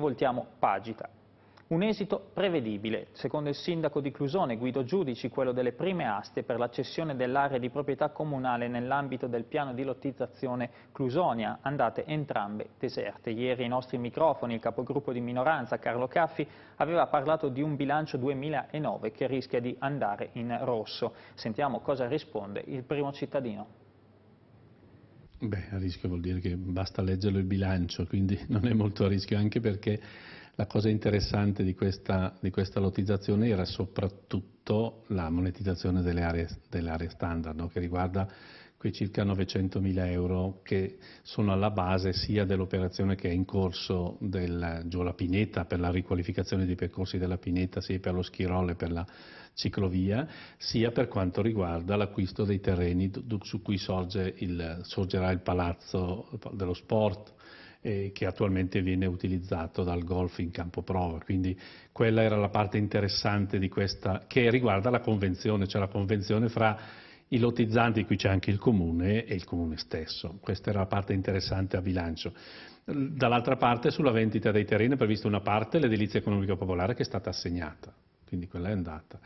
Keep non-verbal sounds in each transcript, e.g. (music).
Voltiamo pagina. Un esito prevedibile, secondo il sindaco di Clusone Guido Giudici, quello delle prime aste per la cessione dell'area di proprietà comunale nell'ambito del piano di lottizzazione Clusonia, andate entrambe deserte. Ieri ai nostri microfoni il capogruppo di minoranza Carlo Caffi aveva parlato di un bilancio 2009 che rischia di andare in rosso. Sentiamo cosa risponde il primo cittadino. Beh, a rischio vuol dire che basta leggere il bilancio, quindi (laughs) non è molto a rischio, anche perché la cosa interessante di questa, di questa lottizzazione era soprattutto la monetizzazione delle aree, delle aree standard, no? che riguarda quei circa 900 mila euro che sono alla base sia dell'operazione che è in corso del Giola Pineta per la riqualificazione dei percorsi della Pineta sia per lo Schirol e per la ciclovia, sia per quanto riguarda l'acquisto dei terreni su cui sorge il, sorgerà il palazzo dello sport eh, che attualmente viene utilizzato dal golf in campo prova. Quindi quella era la parte interessante di questa, che riguarda la convenzione, cioè la convenzione fra i lotizzanti, qui c'è anche il comune e il comune stesso. Questa era la parte interessante a bilancio. Dall'altra parte sulla vendita dei terreni è prevista una parte l'edilizia economica popolare che è stata assegnata, quindi quella è andata.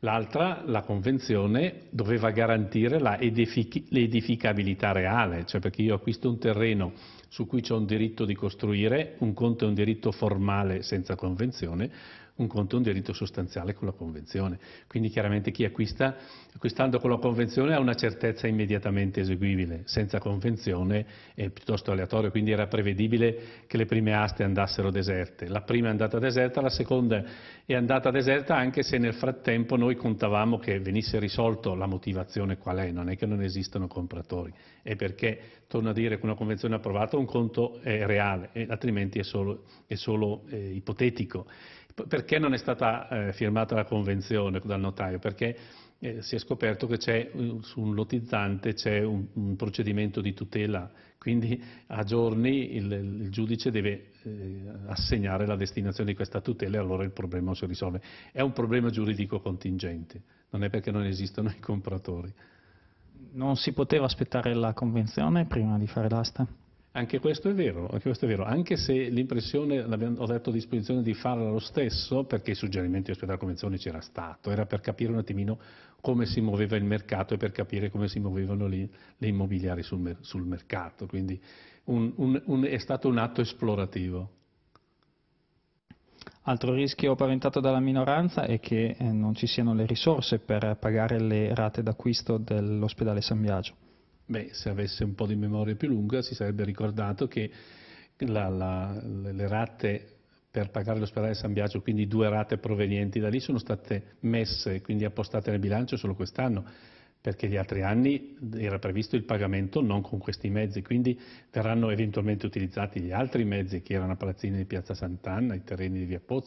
L'altra, la convenzione, doveva garantire l'edificabilità reale, cioè perché io acquisto un terreno su cui c'è un diritto di costruire, un conto è un diritto formale senza convenzione, un conto è un diritto sostanziale con la Convenzione. Quindi chiaramente chi acquista, acquistando con la Convenzione, ha una certezza immediatamente eseguibile, senza Convenzione è piuttosto aleatorio, quindi era prevedibile che le prime aste andassero deserte. La prima è andata deserta, la seconda è andata deserta anche se nel frattempo noi contavamo che venisse risolto la motivazione qual è, non è che non esistono compratori, è perché, torno a dire, con una Convenzione approvata un conto è reale, altrimenti è solo, è solo eh, ipotetico. Perché non è stata eh, firmata la convenzione dal notaio? Perché eh, si è scoperto che su un lotizzante c'è un, un, procedimento di tutela, quindi a giorni il, il giudice deve eh, assegnare la destinazione di questa tutela e allora il problema si risolve. È un problema giuridico contingente, non è perché non esistono i compratori. Non si poteva aspettare la convenzione prima di fare l'asta? Anche questo, vero, anche questo è vero, anche se l'impressione, ho detto a disposizione di farla lo stesso, perché il suggerimento di ospitare convenzione c'era stato, era per capire un attimino come si muoveva il mercato e per capire come si muovevano le, le immobiliari sul, sul, mercato, quindi un, un, un, è stato un atto esplorativo. Altro rischio paventato dalla minoranza è che eh, non ci siano le risorse per pagare le rate d'acquisto dell'ospedale San Biagio. Beh, se avesse un po' di memoria più lunga si sarebbe ricordato che la, la, le rate per pagare l'ospedale San Biagio, quindi due rate provenienti da lì, sono state messe, quindi appostate nel bilancio solo quest'anno, perché gli altri anni era previsto il pagamento non con questi mezzi, quindi verranno eventualmente utilizzati gli altri mezzi che erano a Palazzina di Piazza Sant'Anna, i terreni di Via Pozzo.